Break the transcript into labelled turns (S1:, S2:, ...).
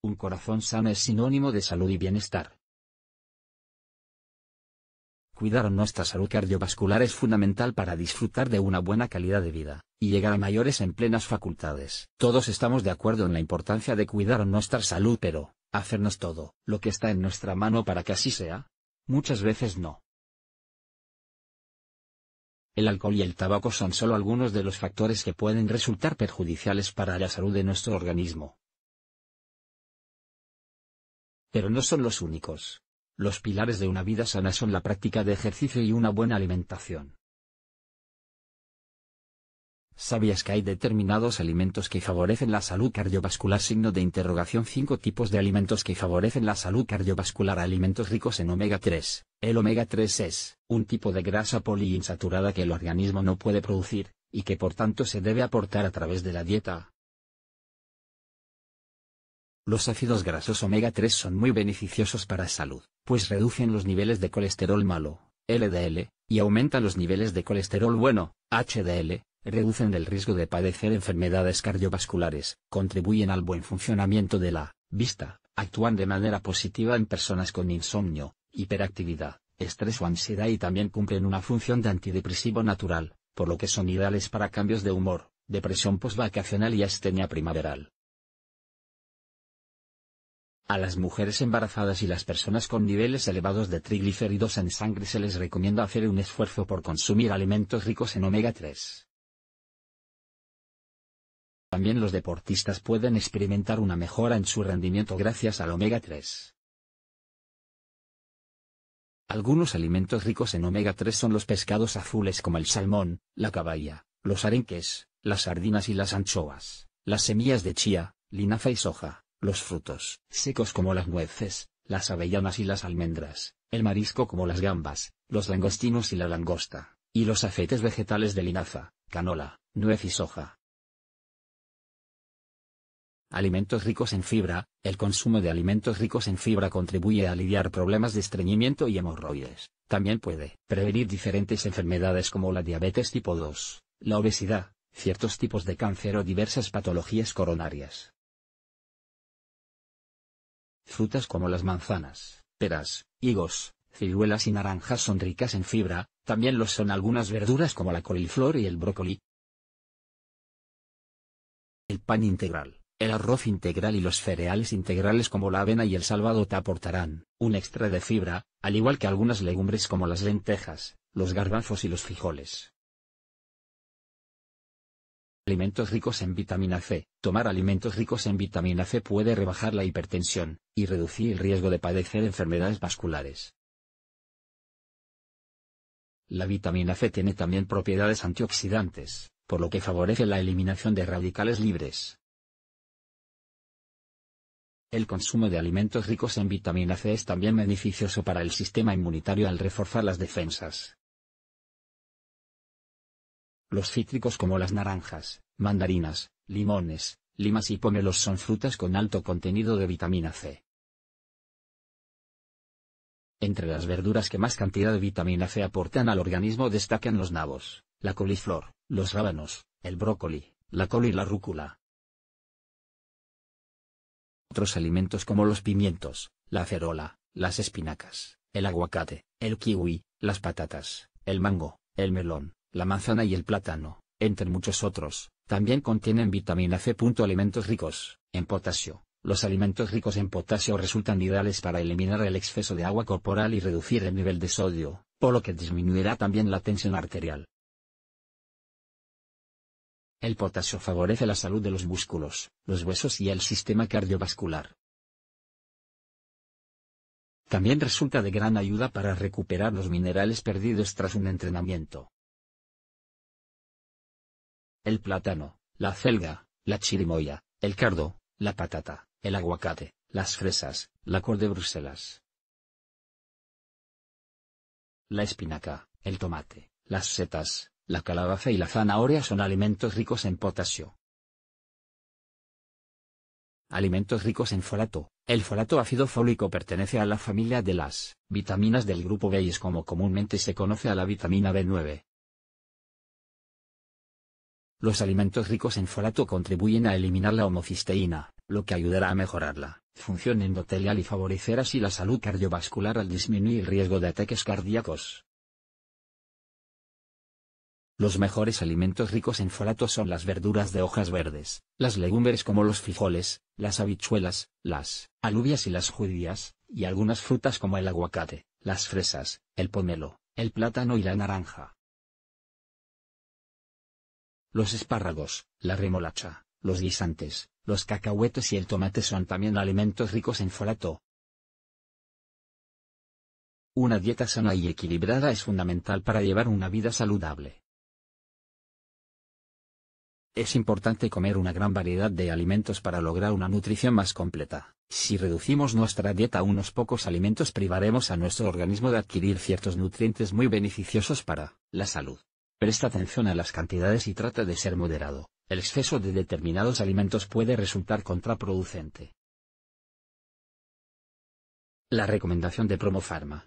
S1: Un corazón sano es sinónimo de salud y bienestar. Cuidar nuestra salud cardiovascular es fundamental para disfrutar de una buena calidad de vida, y llegar a mayores en plenas facultades. Todos estamos de acuerdo en la importancia de cuidar nuestra salud, pero, ¿hacernos todo, lo que está en nuestra mano para que así sea? Muchas veces no. El alcohol y el tabaco son solo algunos de los factores que pueden resultar perjudiciales para la salud de nuestro organismo, pero no son los únicos. Los pilares de una vida sana son la práctica de ejercicio y una buena alimentación. ¿Sabías que hay determinados alimentos que favorecen la salud cardiovascular? Signo de interrogación 5 tipos de alimentos que favorecen la salud cardiovascular. Alimentos ricos en omega 3. El omega 3 es un tipo de grasa poliinsaturada que el organismo no puede producir, y que por tanto se debe aportar a través de la dieta, los ácidos grasos omega 3 son muy beneficiosos para salud, pues reducen los niveles de colesterol malo, LDL, y aumentan los niveles de colesterol bueno, HDL, reducen el riesgo de padecer enfermedades cardiovasculares, contribuyen al buen funcionamiento de la vista, actúan de manera positiva en personas con insomnio, hiperactividad, estrés o ansiedad y también cumplen una función de antidepresivo natural, por lo que son ideales para cambios de humor, depresión postvacacional y astenia primaveral. A las mujeres embarazadas y las personas con niveles elevados de triglicéridos en sangre se les recomienda hacer un esfuerzo por consumir alimentos ricos en omega 3. También los deportistas pueden experimentar una mejora en su rendimiento gracias al omega 3. Algunos alimentos ricos en omega 3 son los pescados azules como el salmón, la caballa, los arenques, las sardinas y las anchoas, las semillas de chía, linaza y soja los frutos, secos como las nueces, las avellanas y las almendras, el marisco como las gambas, los langostinos y la langosta, y los aceites vegetales de linaza, canola, nuez y soja. Alimentos ricos en fibra, el consumo de alimentos ricos en fibra contribuye a aliviar problemas de estreñimiento y hemorroides. También puede prevenir diferentes enfermedades como la diabetes tipo 2, la obesidad, ciertos tipos de cáncer o diversas patologías coronarias. Frutas como las manzanas, peras, higos, ciruelas y naranjas son ricas en fibra, también lo son algunas verduras como la coliflor y el brócoli. El pan integral, el arroz integral y los cereales integrales como la avena y el salvado te aportarán un extra de fibra, al igual que algunas legumbres como las lentejas, los garbanzos y los frijoles. Alimentos ricos en vitamina C. Tomar alimentos ricos en vitamina C puede rebajar la hipertensión y reducir el riesgo de padecer enfermedades vasculares. La vitamina C tiene también propiedades antioxidantes, por lo que favorece la eliminación de radicales libres. El consumo de alimentos ricos en vitamina C es también beneficioso para el sistema inmunitario al reforzar las defensas, los cítricos como las naranjas, mandarinas, limones, limas y pomelos son frutas con alto contenido de vitamina C. Entre las verduras que más cantidad de vitamina C aportan al organismo destacan los nabos, la coliflor, los rábanos, el brócoli, la col y la rúcula. Otros alimentos como los pimientos, la cerola, las espinacas, el aguacate, el kiwi, las patatas, el mango, el melón, la manzana y el plátano, entre muchos otros, también contienen vitamina C. Alimentos ricos en potasio. Los alimentos ricos en potasio resultan ideales para eliminar el exceso de agua corporal y reducir el nivel de sodio, por lo que disminuirá también la tensión arterial. El potasio favorece la salud de los músculos, los huesos y el sistema cardiovascular. También resulta de gran ayuda para recuperar los minerales perdidos tras un entrenamiento el plátano, la celga, la chirimoya, el cardo, la patata, el aguacate, las fresas, la cor de Bruselas. La espinaca, el tomate, las setas, la calabaza y la zanahoria son alimentos ricos en potasio. Alimentos ricos en folato. El folato ácido fólico pertenece a la familia de las vitaminas del grupo B y es como comúnmente se conoce a la vitamina B9. Los alimentos ricos en folato contribuyen a eliminar la homocisteína, lo que ayudará a mejorar la función endotelial y favorecer así la salud cardiovascular al disminuir el riesgo de ataques cardíacos. Los mejores alimentos ricos en folato son las verduras de hojas verdes, las legumbres como los frijoles, las habichuelas, las alubias y las judías, y algunas frutas como el aguacate, las fresas, el pomelo, el plátano y la naranja. Los espárragos, la remolacha, los guisantes, los cacahuetes y el tomate son también alimentos ricos en folato. Una dieta sana y equilibrada es fundamental para llevar una vida saludable. Es importante comer una gran variedad de alimentos para lograr una nutrición más completa. Si reducimos nuestra dieta a unos pocos alimentos privaremos a nuestro organismo de adquirir ciertos nutrientes muy beneficiosos para la salud. Presta atención a las cantidades y trata de ser moderado. El exceso de determinados alimentos puede resultar contraproducente. La recomendación de Promofarma.